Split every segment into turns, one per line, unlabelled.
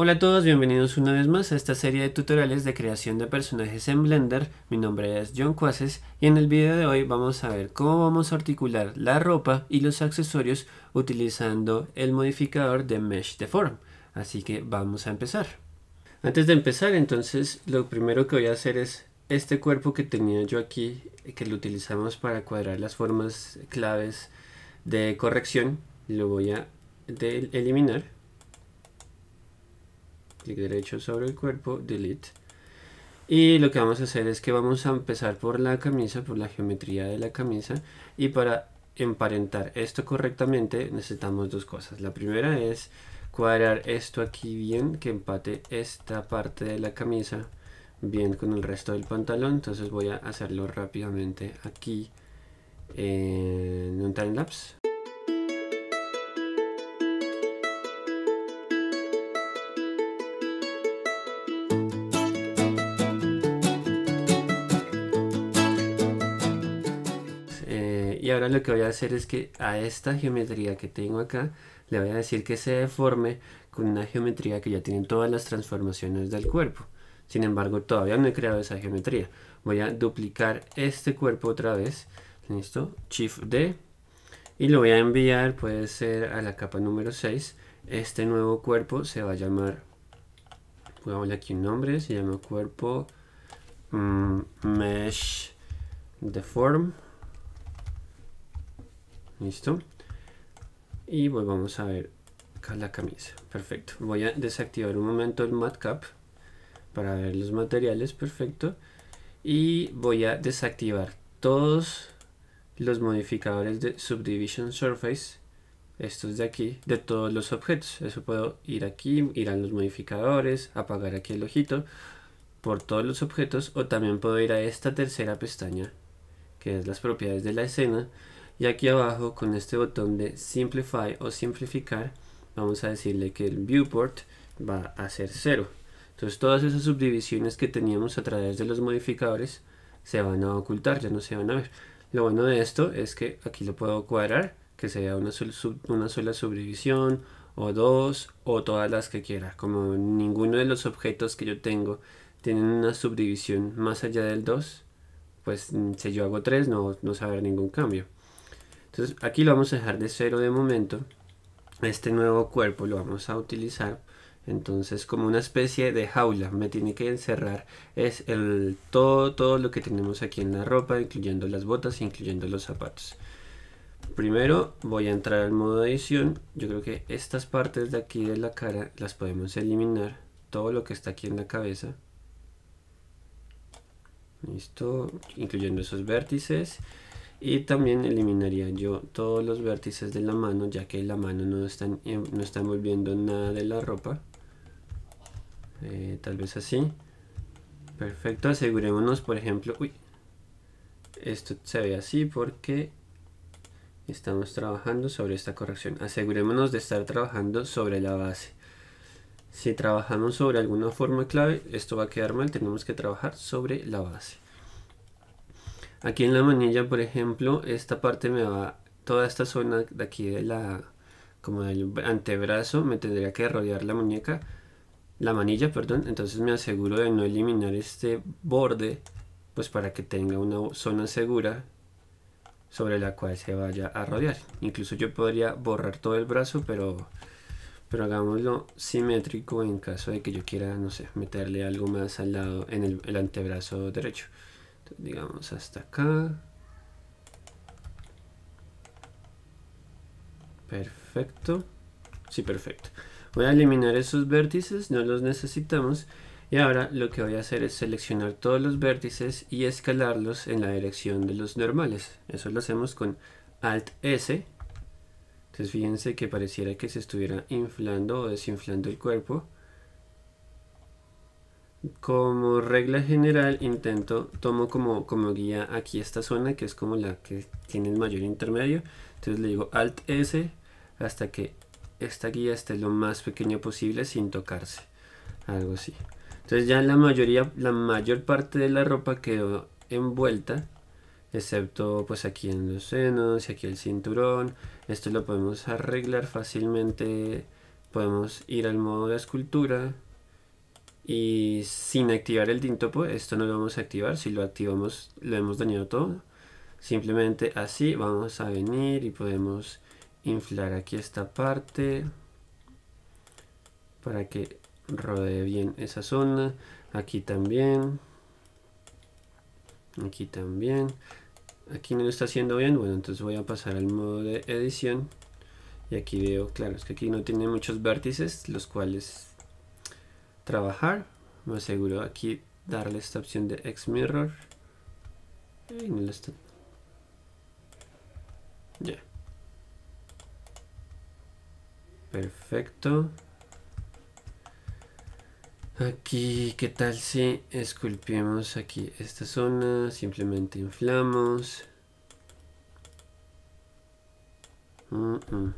Hola a todos, bienvenidos una vez más a esta serie de tutoriales de creación de personajes en Blender. Mi nombre es John Cuaces y en el video de hoy vamos a ver cómo vamos a articular la ropa y los accesorios utilizando el modificador de Mesh Deform. Así que vamos a empezar. Antes de empezar entonces lo primero que voy a hacer es este cuerpo que tenía yo aquí que lo utilizamos para cuadrar las formas claves de corrección. Lo voy a eliminar derecho sobre el cuerpo, delete. Y lo que vamos a hacer es que vamos a empezar por la camisa, por la geometría de la camisa. Y para emparentar esto correctamente necesitamos dos cosas. La primera es cuadrar esto aquí bien, que empate esta parte de la camisa bien con el resto del pantalón. Entonces voy a hacerlo rápidamente aquí en un time lapse. Y ahora lo que voy a hacer es que a esta geometría que tengo acá, le voy a decir que se deforme con una geometría que ya tiene todas las transformaciones del cuerpo. Sin embargo, todavía no he creado esa geometría. Voy a duplicar este cuerpo otra vez. Listo. Shift D. Y lo voy a enviar, puede ser a la capa número 6. Este nuevo cuerpo se va a llamar, pongámosle aquí un nombre, se llama cuerpo mm, Mesh Deform listo y volvamos pues a ver acá la camisa perfecto voy a desactivar un momento el matcap para ver los materiales perfecto y voy a desactivar todos los modificadores de subdivision surface estos de aquí de todos los objetos eso puedo ir aquí ir a los modificadores apagar aquí el ojito por todos los objetos o también puedo ir a esta tercera pestaña que es las propiedades de la escena y aquí abajo con este botón de Simplify o Simplificar, vamos a decirle que el viewport va a ser 0. Entonces todas esas subdivisiones que teníamos a través de los modificadores se van a ocultar, ya no se van a ver. Lo bueno de esto es que aquí lo puedo cuadrar, que sea una, sola subdivisión o dos o todas las que quiera. Como ninguno de los objetos que yo tengo tienen una subdivisión más allá del 2, pues si yo hago 3 no, no va a haber ningún cambio. Entonces aquí lo vamos a dejar de cero de momento. Este nuevo cuerpo lo vamos a utilizar entonces como una especie de jaula me tiene que encerrar es el todo todo lo que tenemos aquí en la ropa incluyendo las botas incluyendo los zapatos primero voy a entrar al modo edición yo creo que estas partes de aquí de la cara las podemos eliminar todo lo que está aquí en la cabeza listo incluyendo esos vértices y también eliminaría yo todos los vértices de la mano ya que la mano no está, eh, no envolviendo nada de la ropa eh, tal vez así perfecto asegurémonos por ejemplo uy, esto se ve así porque estamos trabajando sobre esta corrección asegurémonos de estar trabajando sobre la base si trabajamos sobre alguna forma clave esto va a quedar mal tenemos que trabajar sobre la base Aquí en la manilla, por ejemplo, esta parte me va, toda esta zona de aquí de la, como del antebrazo, me tendría que rodear la muñeca, la manilla, perdón. Entonces me aseguro de no eliminar este borde, pues para que tenga una zona segura sobre la cual se vaya a rodear. Incluso yo podría borrar todo el brazo, pero, pero hagámoslo simétrico en caso de que yo quiera, no sé, meterle algo más al lado en el antebrazo derecho digamos hasta acá perfecto sí perfecto voy a eliminar esos vértices no los necesitamos y ahora lo que voy a hacer es seleccionar todos los vértices y escalarlos en la dirección de los normales eso lo hacemos con alt s entonces fíjense que pareciera que se estuviera inflando o desinflando el cuerpo como regla general intento, tomo como, como guía aquí esta zona que es como la que tiene el mayor intermedio. Entonces le digo Alt S hasta que esta guía esté lo más pequeña posible sin tocarse. Algo así. Entonces ya la mayoría, la mayor parte de la ropa quedó envuelta. Excepto pues aquí en los senos y aquí el cinturón. Esto lo podemos arreglar fácilmente. Podemos ir al modo de escultura y sin activar el dintopo, esto no lo vamos a activar, si lo activamos lo hemos dañado todo, simplemente así vamos a venir y podemos inflar aquí esta parte para que rodee bien esa zona, aquí también, aquí también, aquí no lo está haciendo bien, bueno entonces voy a pasar al modo de edición y aquí veo, claro, es que aquí no tiene muchos vértices, los cuales trabajar, me aseguro aquí darle esta opción de mirror y no Ya. Perfecto. Aquí, ¿qué tal si esculpimos aquí esta zona? Simplemente inflamos. Mm, mm.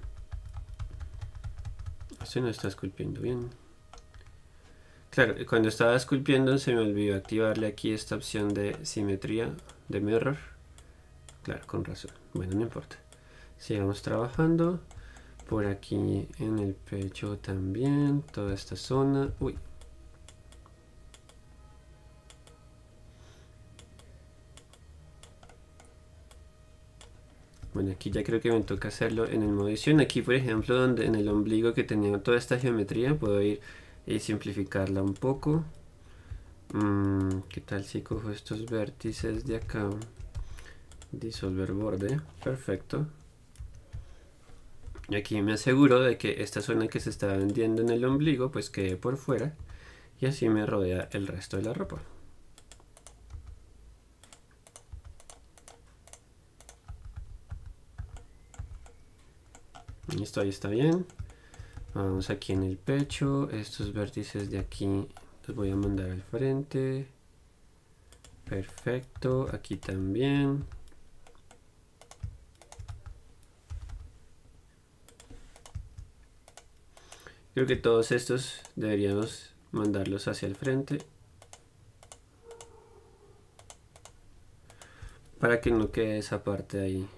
así no está esculpiendo bien. Claro, cuando estaba esculpiendo se me olvidó activarle aquí esta opción de simetría de mirror. Claro, con razón. Bueno, no importa. Sigamos trabajando. Por aquí en el pecho también. Toda esta zona. Uy. Bueno, aquí ya creo que me toca hacerlo en el modo edición. Aquí, por ejemplo, donde en el ombligo que tenía toda esta geometría, puedo ir y simplificarla un poco. Mm, ¿Qué tal si cojo estos vértices de acá? Disolver borde, perfecto. Y aquí me aseguro de que esta zona que se está vendiendo en el ombligo pues quede por fuera y así me rodea el resto de la ropa. esto ahí está bien vamos aquí en el pecho estos vértices de aquí los voy a mandar al frente perfecto aquí también creo que todos estos deberíamos mandarlos hacia el frente para que no quede esa parte ahí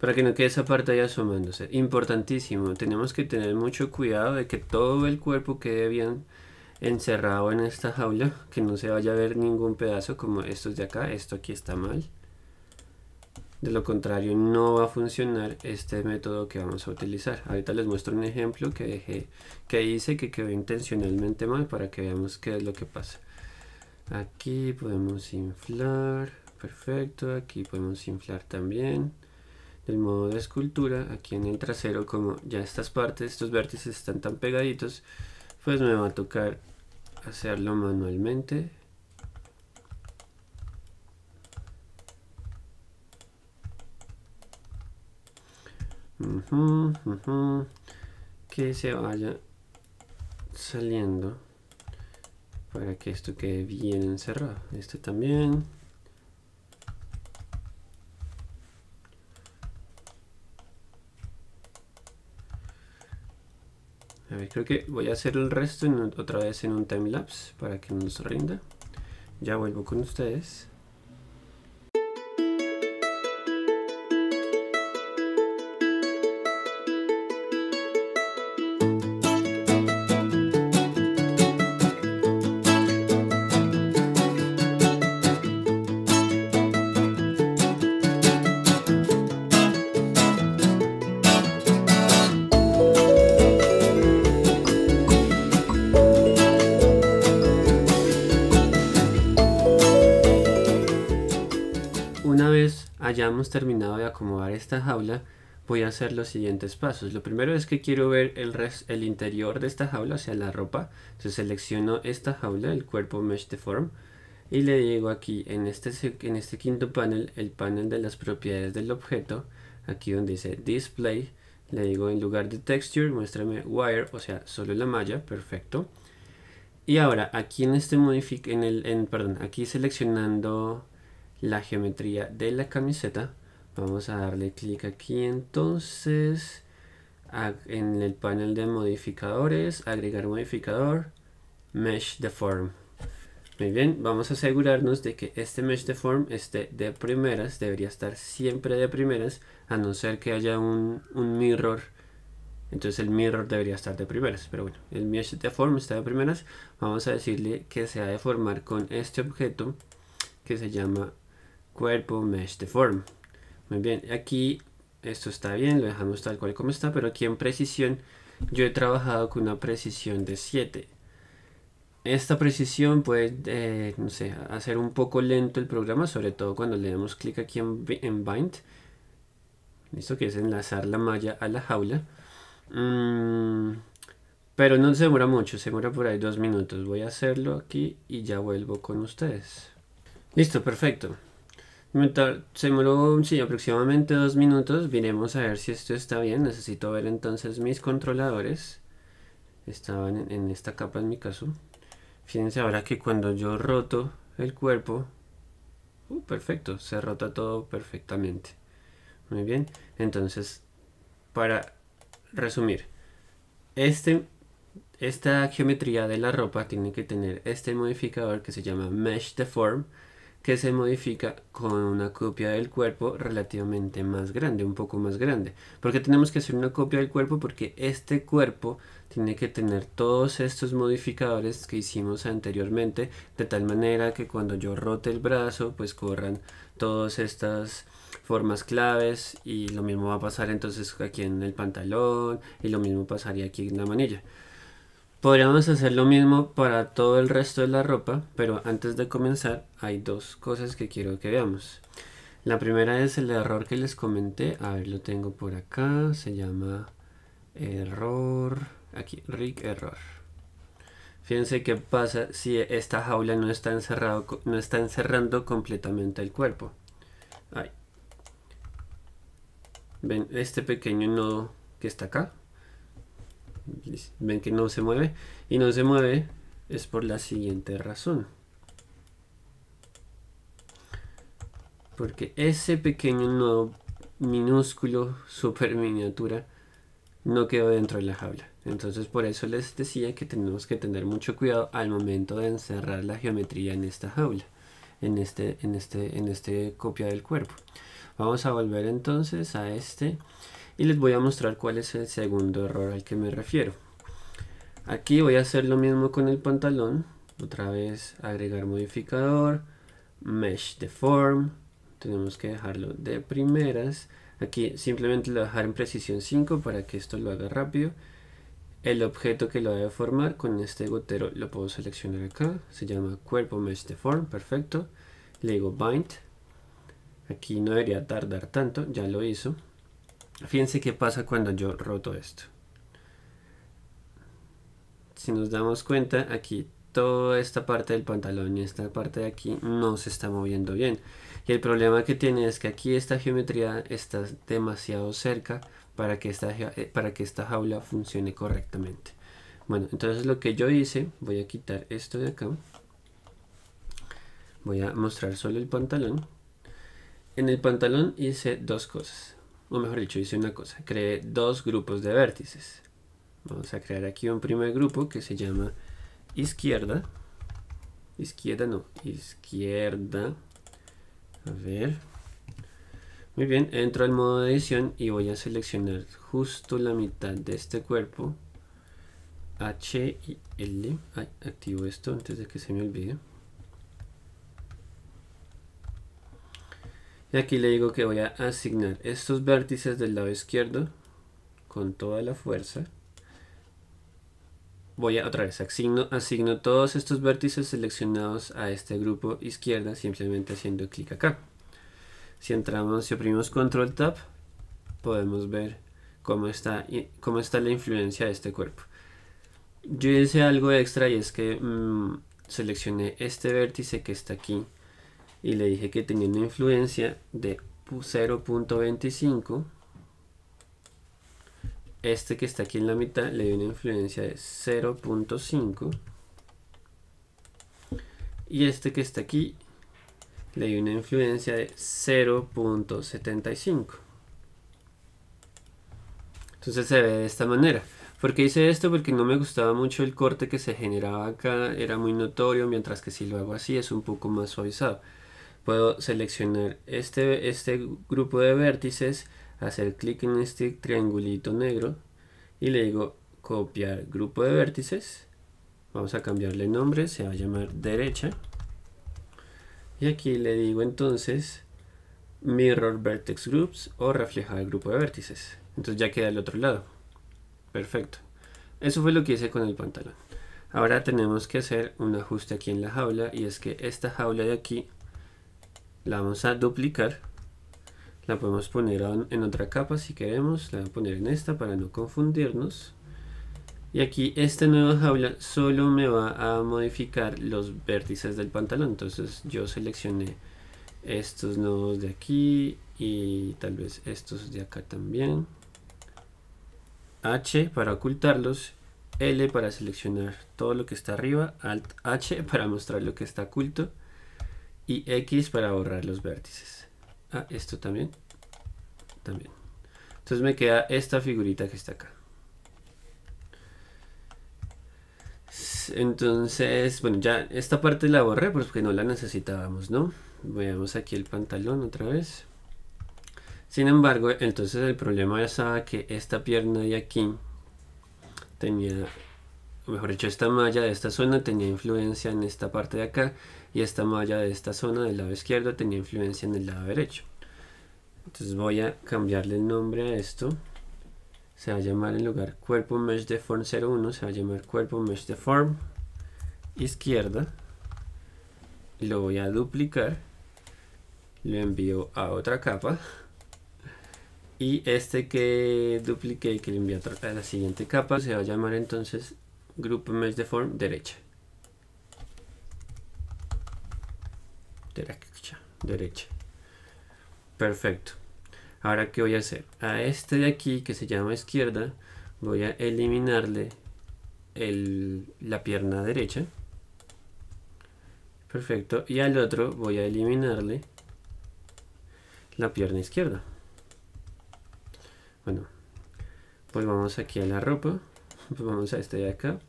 Para que no quede esa parte ahí asomándose. Importantísimo, tenemos que tener mucho cuidado de que todo el cuerpo quede bien encerrado en esta jaula, que no se vaya a ver ningún pedazo como estos de acá, esto aquí está mal. De lo contrario no va a funcionar este método que vamos a utilizar. Ahorita les muestro un ejemplo que dejé, que hice que quedó intencionalmente mal para que veamos qué es lo que pasa. Aquí podemos inflar, perfecto, aquí podemos inflar también el modo de escultura aquí en el trasero como ya estas partes estos vértices están tan pegaditos pues me va a tocar hacerlo manualmente que se vaya saliendo para que esto quede bien encerrado este también creo que voy a hacer el resto otra vez en un timelapse para que nos rinda. Ya vuelvo con ustedes. terminado de acomodar esta jaula, voy a hacer los siguientes pasos. Lo primero es que quiero ver el, el interior de esta jaula, o sea, la ropa. Entonces selecciono esta jaula, el cuerpo Mesh Deform, y le digo aquí, en este, en este quinto panel, el panel de las propiedades del objeto, aquí donde dice Display, le digo en lugar de Texture, muéstrame Wire, o sea, solo la malla, perfecto. Y ahora, aquí en este en el, en, perdón, aquí seleccionando la geometría de la camiseta vamos a darle clic aquí entonces en el panel de modificadores agregar modificador mesh deform muy bien vamos a asegurarnos de que este mesh deform esté de primeras debería estar siempre de primeras a no ser que haya un, un mirror entonces el mirror debería estar de primeras, pero bueno, el mesh deform está de primeras. Vamos a decirle que se ha de formar con este objeto que se llama cuerpo mesh form Muy bien, aquí esto está bien, lo dejamos tal cual como está, pero aquí en precisión yo he trabajado con una precisión de 7. Esta precisión puede, eh, hacer un poco lento el programa, sobre todo cuando le damos clic aquí en, bind. Listo, que es enlazar la malla a la jaula. Mm, pero no se demora mucho, se demora por ahí dos minutos. Voy a hacerlo aquí y ya vuelvo con ustedes. Listo, perfecto. Se demoró sí, aproximadamente dos minutos. viremos a ver si esto está bien. Necesito ver entonces mis controladores. Estaban en, esta capa en mi caso. Fíjense ahora que cuando yo roto el cuerpo. Uh, perfecto, se rota todo perfectamente. Muy bien. Entonces, para resumir. Este, esta geometría de la ropa tiene que tener este modificador que se llama Mesh Deform que se modifica con una copia del cuerpo relativamente más grande, un poco más grande. ¿Por qué tenemos que hacer una copia del cuerpo? Porque este cuerpo tiene que tener todos estos modificadores que hicimos anteriormente, de tal manera que cuando yo rote el brazo, pues corran todas estas formas claves y lo mismo va a pasar entonces aquí en el pantalón y lo mismo pasaría aquí en la manilla. Podríamos hacer lo mismo para todo el resto de la ropa, pero antes de comenzar hay dos cosas que quiero que veamos. La primera es el error que les comenté, a ver lo tengo por acá, se llama error, aquí, rig error. Fíjense qué pasa si esta jaula no está, encerrado, no está encerrando completamente el cuerpo. Ahí. Ven este pequeño nodo que está acá, ven que no se mueve y no se mueve es por la siguiente razón porque ese pequeño nodo minúsculo super miniatura no quedó dentro de la jaula entonces por eso les decía que tenemos que tener mucho cuidado al momento de encerrar la geometría en esta jaula en este en este en este copia del cuerpo vamos a volver entonces a este y les voy a mostrar cuál es el segundo error al que me refiero. Aquí voy a hacer lo mismo con el pantalón, otra vez agregar modificador, mesh deform form, tenemos que dejarlo de primeras, aquí simplemente lo dejar en precisión 5 para que esto lo haga rápido, el objeto que lo a formar con este gotero lo puedo seleccionar acá, se llama cuerpo mesh deform perfecto, le digo bind, aquí no debería tardar tanto, ya lo hizo, Fíjense qué pasa cuando yo roto esto. Si nos damos cuenta, aquí toda esta parte del pantalón y esta parte de aquí no se está moviendo bien. Y el problema que tiene es que aquí esta geometría está demasiado cerca para que esta, eh, para que esta jaula funcione correctamente. Bueno, entonces lo que yo hice, voy a quitar esto de acá. Voy a mostrar solo el pantalón. En el pantalón hice dos cosas o mejor dicho, hice una cosa, creé dos grupos de vértices. Vamos a crear aquí un primer grupo que se llama izquierda. Izquierda no, izquierda. A ver. Muy bien, entro al modo de edición y voy a seleccionar justo la mitad de este cuerpo. H y L. activo esto antes de que se me olvide. Y aquí le digo que voy a asignar estos vértices del lado izquierdo con toda la fuerza. Voy a otra vez, asigno, todos estos vértices seleccionados a este grupo izquierda simplemente haciendo clic acá. Si entramos, si oprimimos control tab, podemos ver cómo está, cómo está la influencia de este cuerpo. Yo hice algo extra y es que mm, seleccioné este vértice que está aquí y le dije que tenía una influencia de 0.25 este que está aquí en la mitad le dio una influencia de 0.5 y este que está aquí le dio una influencia de 0.75 entonces se ve de esta manera ¿Por qué hice esto? Porque no me gustaba mucho el corte que se generaba acá, era muy notorio, mientras que si lo hago así es un poco más suavizado puedo seleccionar este, este grupo de vértices, hacer clic en este triangulito negro y le digo copiar grupo de vértices. Vamos a cambiarle nombre, se va a llamar derecha. Y aquí le digo entonces mirror vertex groups o reflejar el grupo de vértices. Entonces ya queda el otro lado. Perfecto. Eso fue lo que hice con el pantalón. Ahora tenemos que hacer un ajuste aquí en la jaula y es que esta jaula de aquí la vamos a duplicar la podemos poner en otra capa si queremos, la voy a poner en esta para no confundirnos. Y aquí este nueva jaula solo me va a modificar los vértices del pantalón, entonces yo seleccioné estos nodos de aquí y tal vez estos de acá también. H para ocultarlos, L para seleccionar todo lo que está arriba, Alt H para mostrar lo que está oculto y X para borrar los vértices. Ah, esto también. También. Entonces me queda esta figurita que está acá. Entonces, bueno, ya esta parte la borré porque no la necesitábamos, ¿no? Veamos aquí el pantalón otra vez. Sin embargo, entonces el problema ya estaba que esta pierna de aquí tenía, mejor dicho, esta malla de esta zona tenía influencia en esta parte de acá y esta malla de esta zona del lado izquierdo tenía influencia en el lado derecho. Entonces voy a cambiarle el nombre a esto. Se va a llamar en lugar cuerpo mesh de form 01, se va a llamar cuerpo mesh de form izquierda. Lo voy a duplicar. Lo envío a otra capa. Y este que dupliqué, que lo envío a la siguiente capa, se va a llamar entonces grupo mesh de form derecha. derecha, derecha. Perfecto. Ahora, ¿qué voy a hacer? A este de aquí, que se llama izquierda, voy a eliminarle la pierna derecha. Perfecto. Y al otro voy a eliminarle la pierna izquierda. Bueno, pues vamos aquí a la ropa. Pues vamos a este de acá.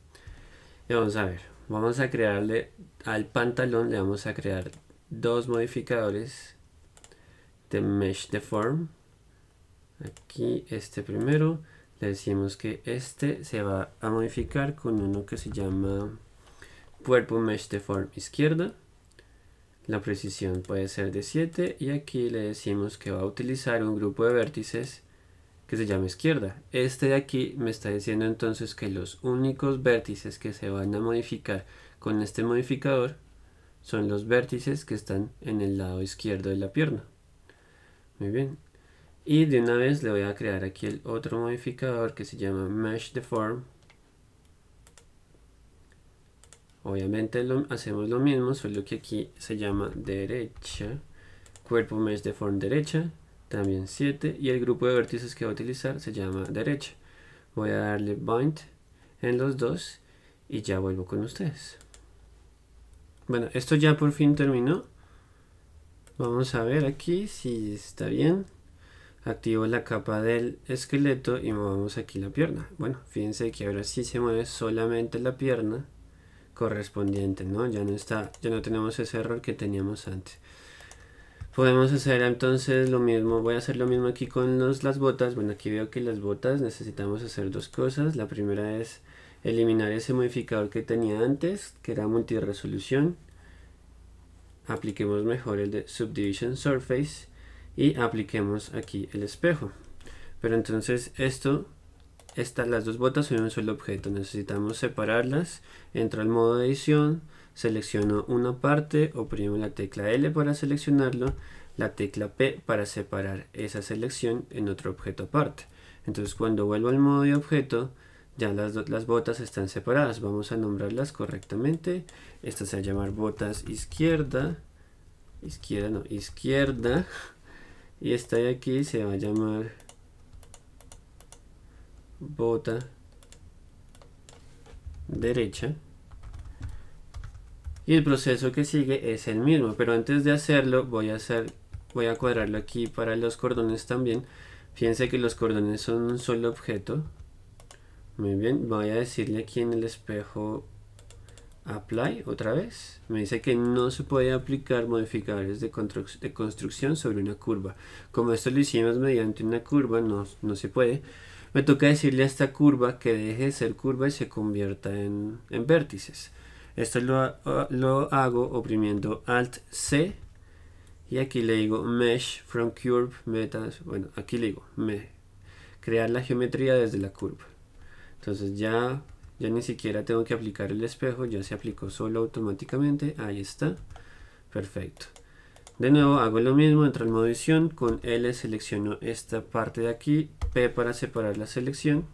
Y vamos a ver. Vamos a crearle al pantalón, le vamos a crear dos modificadores de mesh de form aquí este primero le decimos que este se va a modificar con uno que se llama cuerpo mesh de form izquierda la precisión puede ser de 7 y aquí le decimos que va a utilizar un grupo de vértices que se llama izquierda. Este de aquí me está diciendo entonces que los únicos vértices que se van a modificar con este modificador son los vértices que están en el lado izquierdo de la pierna. Muy bien. Y de una vez le voy a crear aquí el otro modificador que se llama Mesh Deform. Obviamente lo, hacemos lo mismo, solo que aquí se llama derecha, cuerpo mesh deform derecha, también 7 y el grupo de vértices que voy a utilizar se llama derecha. Voy a darle bind en los dos y ya vuelvo con ustedes. Bueno, esto ya por fin terminó. Vamos a ver aquí si está bien. Activo la capa del esqueleto y movemos aquí la pierna. Bueno, fíjense que ahora sí se mueve solamente la pierna correspondiente, ¿no? Ya no está, ya no tenemos ese error que teníamos antes. Podemos hacer entonces lo mismo, voy a hacer lo mismo aquí con las botas. Bueno, aquí veo que las botas necesitamos hacer dos cosas. La primera es eliminar ese modificador que tenía antes, que era multiresolución. Apliquemos mejor el de Subdivision Surface y apliquemos aquí el espejo. Pero entonces esto, estas las dos botas son un solo objeto, necesitamos separarlas. Entro al modo de edición, selecciono una parte, oprimo la tecla L para seleccionarlo, la tecla P para separar esa selección en otro objeto aparte. Entonces cuando vuelvo al modo de objeto, ya las, botas están separadas, vamos a nombrarlas correctamente. Esta se va a llamar botas izquierda, izquierda no, izquierda. Y esta de aquí se va a llamar bota derecha. Y el proceso que sigue es el mismo, pero antes de hacerlo voy a hacer voy a cuadrarlo aquí para los cordones también. Fíjense que los cordones son un solo objeto, muy bien, voy a decirle aquí en el espejo apply otra vez. Me dice que no se puede aplicar modificadores de, de construcción sobre una curva. Como esto lo hicimos mediante una curva, no, se puede. Me toca decirle a esta curva que deje de ser curva y se convierta en, en vértices. Esto lo, hago oprimiendo Alt C y aquí le digo Mesh from Curve Metas. Bueno, aquí le digo me, crear la geometría desde la curva. Entonces ya, ya ni siquiera tengo que aplicar el espejo, ya se aplicó solo automáticamente. Ahí está. Perfecto. De nuevo hago lo mismo, entro en modo edición, con L selecciono esta parte de aquí, P para separar la selección.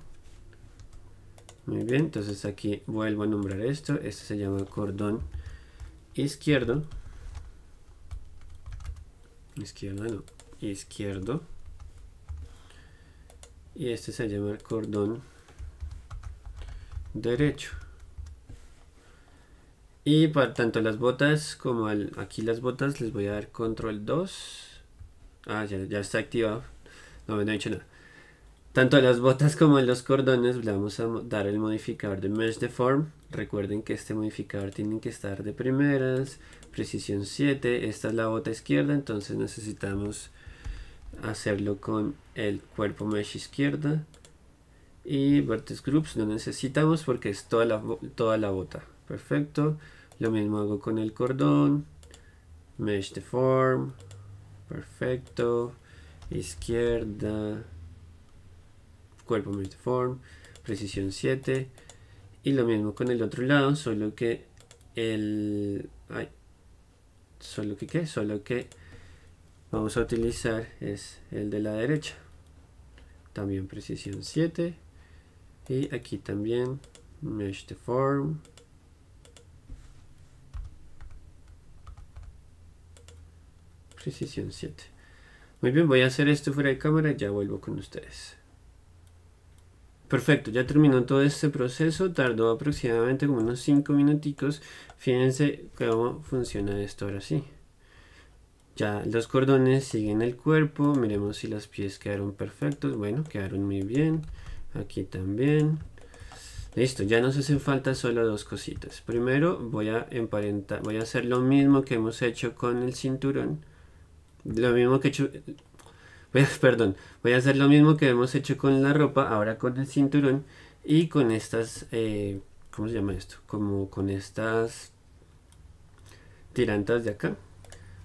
Muy bien, entonces aquí vuelvo a nombrar esto, este se llama cordón izquierdo. izquierda no, izquierdo. Y este se llama cordón derecho. Y para tanto las botas como aquí las botas les voy a dar control 2. Ah, ya, está activado. No, no he dicho nada. Tanto las botas como los cordones le vamos a dar el modificador de Mesh Deform. Recuerden que este modificador tiene que estar de primeras, precisión 7. Esta es la bota izquierda, entonces necesitamos hacerlo con el cuerpo Mesh izquierda y vertex groups no necesitamos porque es toda la, toda la bota perfecto lo mismo hago con el cordón mesh deform perfecto izquierda cuerpo mesh deform precisión 7 y lo mismo con el otro lado solo que el ay, solo que ¿qué? solo que vamos a utilizar es el de la derecha también precisión 7 y aquí también mesh the form. Precisión 7. Muy bien, voy a hacer esto fuera de cámara, ya vuelvo con ustedes. Perfecto, ya terminó todo este proceso, tardó aproximadamente como unos 5 minutitos. Fíjense cómo funciona esto ahora sí. Ya los cordones siguen el cuerpo, miremos si los pies quedaron perfectos. Bueno, quedaron muy bien. Aquí también. Listo, ya nos hacen falta solo dos cositas. Primero voy a emparentar, voy a hacer lo mismo que hemos hecho con el cinturón. Lo mismo que he hecho, perdón, voy a hacer lo mismo que hemos hecho con la ropa, ahora con el cinturón y con estas, eh, ¿cómo se llama esto? Como con estas tirantas de acá.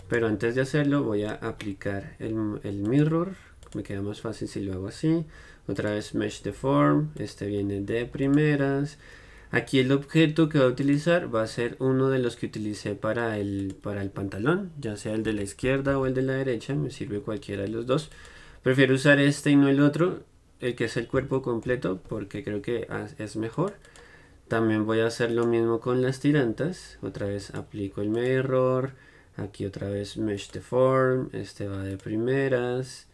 Pero antes de hacerlo voy a aplicar el, el mirror, me queda más fácil si lo hago así. Otra vez mesh de form, este viene de primeras. Aquí el objeto que va a utilizar va a ser uno de los que utilicé para el, para el pantalón, ya sea el de la izquierda o el de la derecha, me sirve cualquiera de los dos. Prefiero usar este y no el otro, el que es el cuerpo completo, porque creo que es mejor. También voy a hacer lo mismo con las tirantas, otra vez aplico el Mirror, aquí otra vez mesh de form, este va de primeras,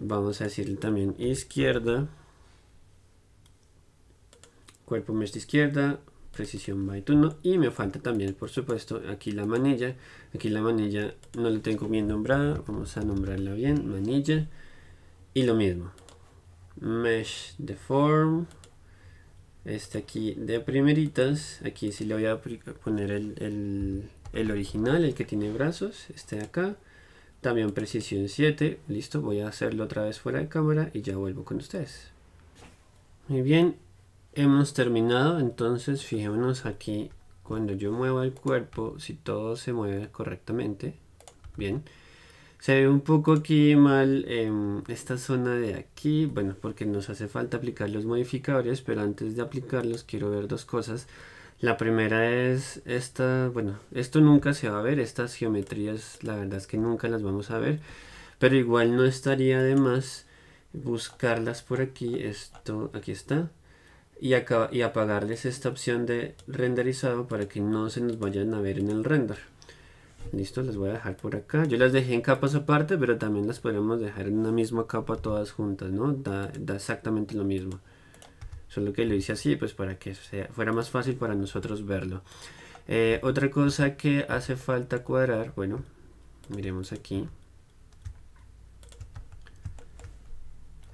Vamos a decirle también izquierda. Cuerpo mesh de izquierda. Precisión byte turno. Y me falta también, por supuesto, aquí la manilla. Aquí la manilla no la tengo bien nombrada. Vamos a nombrarla bien. Manilla. Y lo mismo. Mesh de form. Este aquí de primeritas. Aquí sí le voy a poner el, el original, el que tiene brazos. Este de acá. También precisión 7. Listo, voy a hacerlo otra vez fuera de cámara y ya vuelvo con ustedes. Muy bien, hemos terminado. Entonces fijémonos aquí cuando yo mueva el cuerpo, si todo se mueve correctamente. Bien. Se ve un poco aquí mal eh, esta zona de aquí, bueno, porque nos hace falta aplicar los modificadores, pero antes de aplicarlos quiero ver dos cosas. La primera es esta, bueno, esto nunca se va a ver, estas geometrías la verdad es que nunca las vamos a ver, pero igual no estaría de más buscarlas por aquí, esto, aquí está, y, acá, y apagarles esta opción de renderizado para que no se nos vayan a ver en el render. Listo, las voy a dejar por acá. Yo las dejé en capas aparte, pero también las podemos dejar en una misma capa todas juntas, ¿no? da exactamente lo mismo solo que lo hice así pues para que fuera más fácil para nosotros verlo. Eh, otra cosa que hace falta cuadrar, bueno, miremos aquí.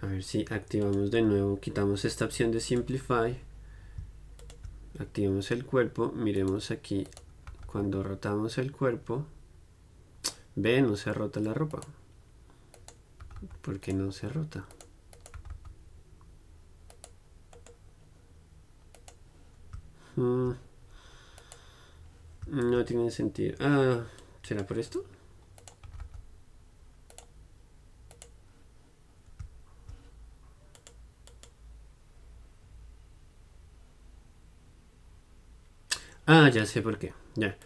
A ver si activamos de nuevo, quitamos esta opción de Simplify. Activamos el cuerpo, miremos aquí cuando rotamos el cuerpo. Ve, no se rota la ropa. ¿Por qué no se rota? No tiene sentido. Ah, ¿será por esto? Ah, ya sé por qué. Ya.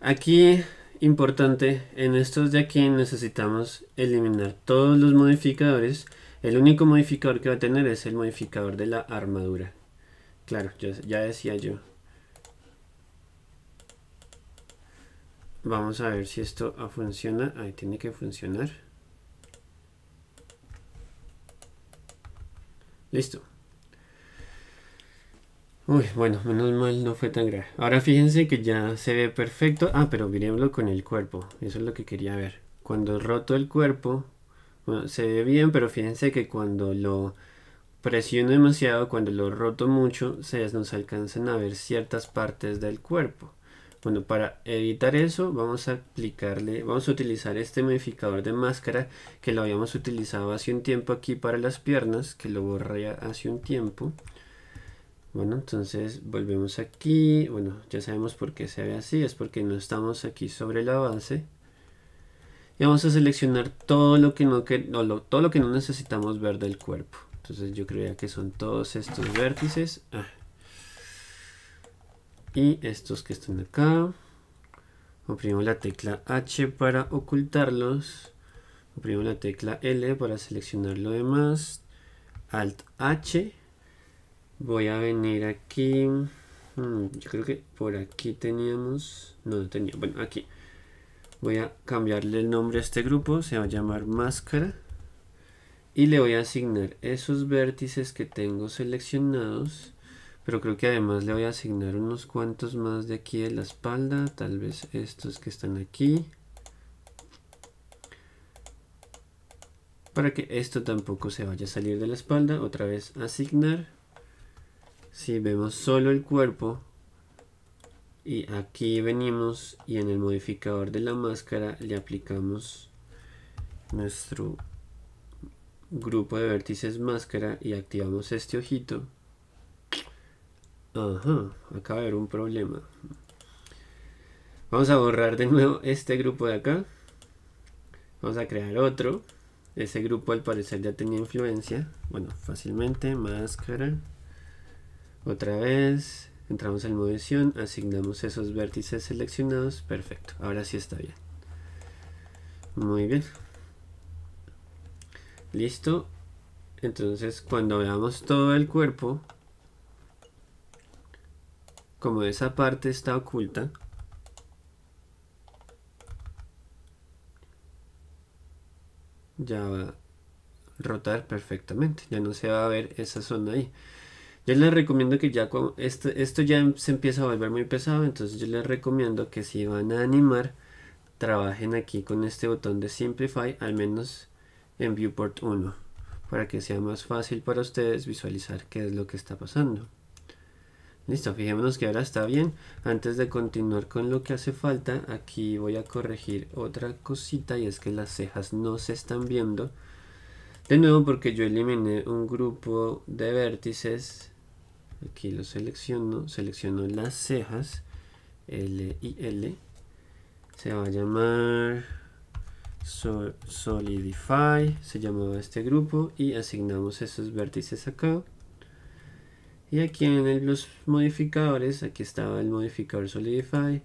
Aquí, importante, en estos de aquí necesitamos eliminar todos los modificadores. El único modificador que va a tener es el modificador de la armadura. Claro, ya, decía yo. Vamos a ver si esto ah, funciona. Ahí tiene que funcionar. Listo. Uy, bueno, menos mal no fue tan grave. Ahora fíjense que ya se ve perfecto. Ah, pero miremoslo con el cuerpo. Eso es lo que quería ver. Cuando roto el cuerpo, bueno, se ve bien, pero fíjense que cuando lo Presiono demasiado cuando lo roto mucho, se nos alcanzan a ver ciertas partes del cuerpo. Bueno, para evitar eso vamos a aplicarle, vamos a utilizar este modificador de máscara que lo habíamos utilizado hace un tiempo aquí para las piernas, que lo borré hace un tiempo. Bueno, entonces volvemos aquí, bueno, ya sabemos por qué se ve así, es porque no estamos aquí sobre la base Y vamos a seleccionar todo lo que no, que, todo lo que no necesitamos ver del cuerpo. Entonces yo creía que son todos estos vértices. Ah. Y estos que están acá. Oprimo la tecla H para ocultarlos. Oprimo la tecla L para seleccionar lo demás. Alt H. Voy a venir aquí. Hmm, yo creo que por aquí teníamos. No, no tenía. Bueno, aquí. Voy a cambiarle el nombre a este grupo. Se va a llamar máscara y le voy a asignar esos vértices que tengo seleccionados pero creo que además le voy a asignar unos cuantos más de aquí de la espalda tal vez estos que están aquí para que esto tampoco se vaya a salir de la espalda otra vez asignar si vemos solo el cuerpo y aquí venimos y en el modificador de la máscara le aplicamos nuestro grupo de vértices máscara y activamos este ojito, ajá, acaba de haber un problema. Vamos a borrar de nuevo este grupo de acá. Vamos a crear otro. Ese grupo al parecer ya tenía influencia. Bueno, fácilmente, máscara. Otra vez, entramos en modo asignamos esos vértices seleccionados. Perfecto, ahora sí está bien. Muy bien. Listo. Entonces cuando veamos todo el cuerpo, como esa parte está oculta, ya va a rotar perfectamente, ya no se va a ver esa zona ahí. Yo les recomiendo que ya con esto, esto ya se empieza a volver muy pesado, entonces yo les recomiendo que si van a animar, trabajen aquí con este botón de Simplify, al menos en viewport 1 para que sea más fácil para ustedes visualizar qué es lo que está pasando. Listo, fijémonos que ahora está bien. Antes de continuar con lo que hace falta, aquí voy a corregir otra cosita y es que las cejas no se están viendo. De nuevo porque yo eliminé un grupo de vértices. Aquí lo selecciono, selecciono las cejas, L y L. Se va a llamar solidify se llamaba este grupo y asignamos esos vértices acá y aquí en los modificadores aquí estaba el modificador solidify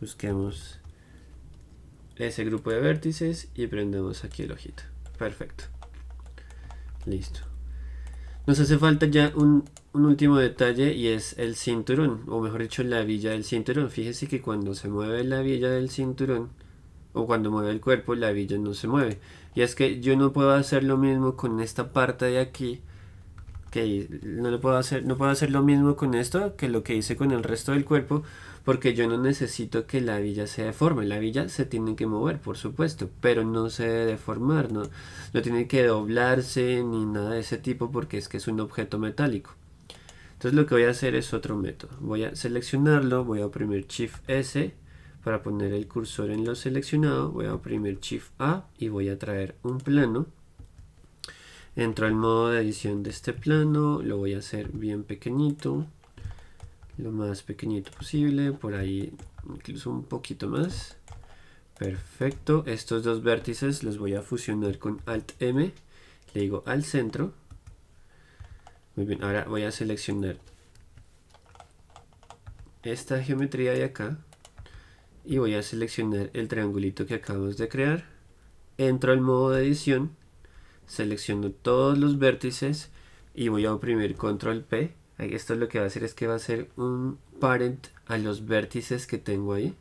busquemos ese grupo de vértices y prendemos aquí el ojito perfecto listo nos hace falta ya un, un último detalle y es el cinturón o mejor dicho la villa del cinturón fíjese que cuando se mueve la villa del cinturón o cuando mueve el cuerpo la villa no se mueve. Y es que yo no puedo hacer lo mismo con esta parte de aquí que no lo puedo hacer, no puedo hacer lo mismo con esto que lo que hice con el resto del cuerpo porque yo no necesito que la villa se deforme, la villa se tiene que mover, por supuesto, pero no se debe deformar, no, no tiene que doblarse ni nada de ese tipo porque es que es un objeto metálico. Entonces lo que voy a hacer es otro método. Voy a seleccionarlo, voy a oprimir Shift S para poner el cursor en lo seleccionado voy a oprimir Shift A y voy a traer un plano. Entro al modo de edición de este plano, lo voy a hacer bien pequeñito, lo más pequeñito posible, por ahí incluso un poquito más. Perfecto, estos dos vértices los voy a fusionar con Alt M, le digo al centro. Muy bien, ahora voy a seleccionar esta geometría de acá, y voy a seleccionar el triangulito que acabamos de crear. Entro al modo de edición, selecciono todos los vértices y voy a oprimir control P. Esto lo que va a hacer es que va a ser un parent a los vértices que tengo ahí.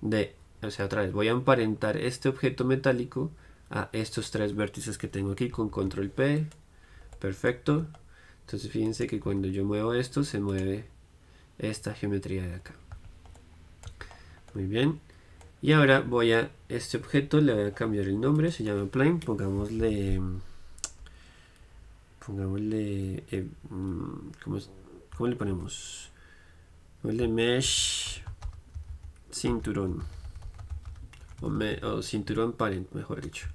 De, o sea, otra vez, voy a emparentar este objeto metálico a estos tres vértices que tengo aquí con control P. Perfecto. Entonces fíjense que cuando yo muevo esto se mueve esta geometría de acá. Muy bien. Y ahora voy a este objeto, le voy a cambiar el nombre, se llama plane, pongámosle... Pongámosle... Eh, mm, ¿cómo, le ponemos? Pongámosle mesh cinturón. O, cinturón parent, mejor dicho.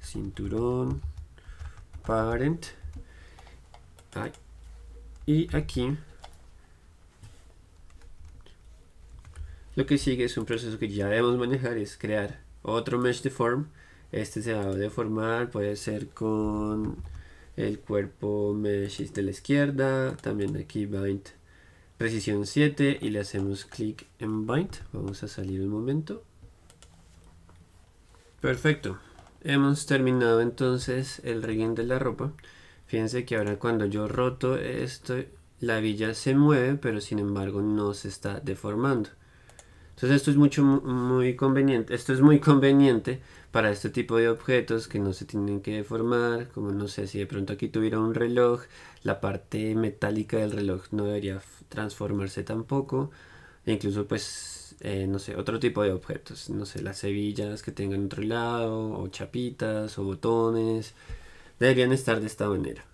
Cinturón parent. Y aquí Lo que sigue es un proceso que ya debemos manejar, es crear otro mesh deform. Este se va a deformar, puede ser con el cuerpo mesh de la izquierda, también aquí bind precisión 7 y le hacemos clic en bind. Vamos a salir un momento. Perfecto. Hemos terminado entonces el rigging de la ropa. Fíjense que ahora cuando yo roto esto, la villa se mueve, pero sin embargo no se está deformando. Entonces esto es mucho, muy conveniente, esto es muy conveniente para este tipo de objetos que no se tienen que deformar, como no sé si de pronto aquí tuviera un reloj, la parte metálica del reloj no debería transformarse tampoco, e incluso pues, eh, no sé, otro tipo de objetos, no sé, las hebillas que tengan otro lado, o chapitas, o botones, deberían estar de esta manera.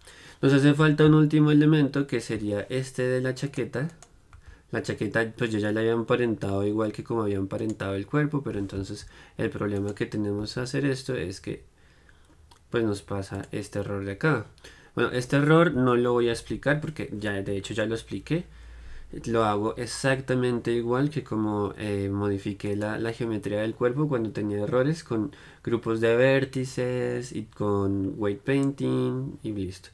Nos hace falta un último elemento que sería este de la chaqueta, la chaqueta pues yo ya la había emparentado igual que como había emparentado el cuerpo, pero entonces el problema que tenemos a hacer esto es que pues nos pasa este error de acá. Bueno, este error no lo voy a explicar porque ya de hecho ya lo expliqué. Lo hago exactamente igual que como eh, modifiqué la, la, geometría del cuerpo cuando tenía errores con grupos de vértices y con weight painting y listo.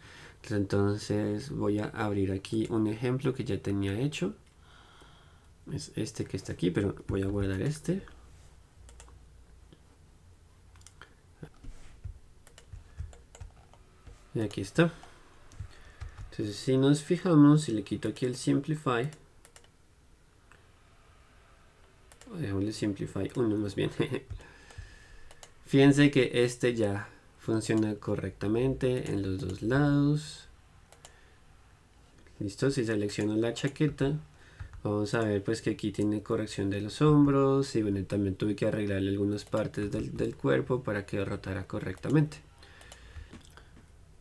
Entonces voy a abrir aquí un ejemplo que ya tenía hecho es este que está aquí, pero voy a guardar este. Y aquí está. Entonces si nos fijamos, si le quito aquí el simplify, dejémosle simplify uno más bien. Fíjense que este ya funciona correctamente en los dos lados. Listo, si selecciono la chaqueta, Vamos a ver pues que aquí tiene corrección de los hombros y también tuve que arreglarle algunas partes del, del cuerpo para que rotara correctamente.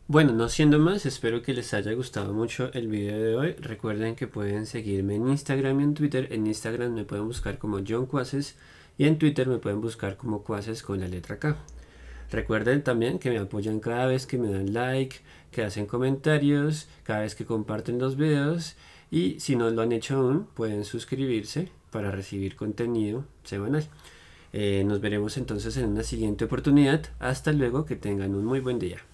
Bueno, no siendo más, espero que les haya gustado mucho el video de hoy. Recuerden que pueden seguirme en Instagram y en Twitter. En Instagram me pueden buscar como John Cuaces y en Twitter me pueden buscar como Cuaces con la letra K. Recuerden también que me apoyan cada vez que me dan like, que hacen comentarios, cada vez que comparten los videos y si no lo han hecho aún, pueden suscribirse para recibir contenido semanal. Eh, nos veremos entonces en una siguiente oportunidad. Hasta luego, que tengan un muy buen día.